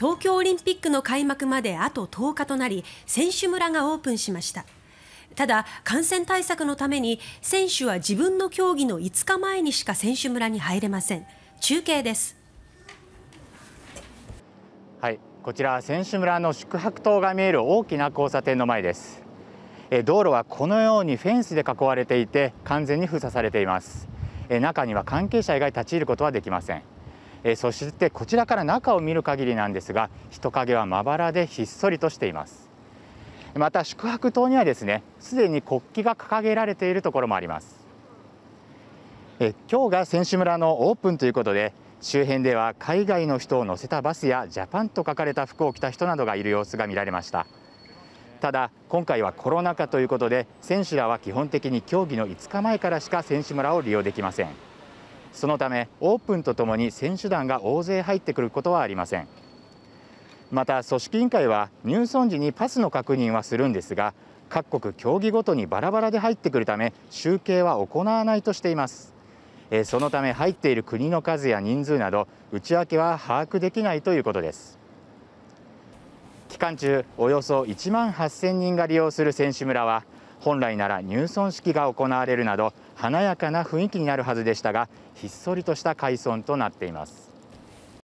東京オリンピックの開幕まであと10日となり選手村がオープンしましたただ感染対策のために選手は自分の競技の5日前にしか選手村に入れません中継ですはいこちら選手村の宿泊棟が見える大きな交差点の前です道路はこのようにフェンスで囲われていて完全に封鎖されています中には関係者以外立ち入ることはできませんえそしてこちらから中を見る限りなんですが人影はまばらでひっそりとしていますまた宿泊棟にはですねすでに国旗が掲げられているところもありますえ今日が選手村のオープンということで周辺では海外の人を乗せたバスやジャパンと書かれた服を着た人などがいる様子が見られましたただ今回はコロナ禍ということで選手らは基本的に競技の5日前からしか選手村を利用できませんそのためオープンとともに選手団が大勢入ってくることはありませんまた組織委員会は入村時にパスの確認はするんですが各国競技ごとにバラバラで入ってくるため集計は行わないとしていますそのため入っている国の数や人数など内訳は把握できないということです期間中およそ1万8000人が利用する選手村は本来なら入村式が行われるなど華やかな雰囲気になるはずでしたがひっそりとした開村となっています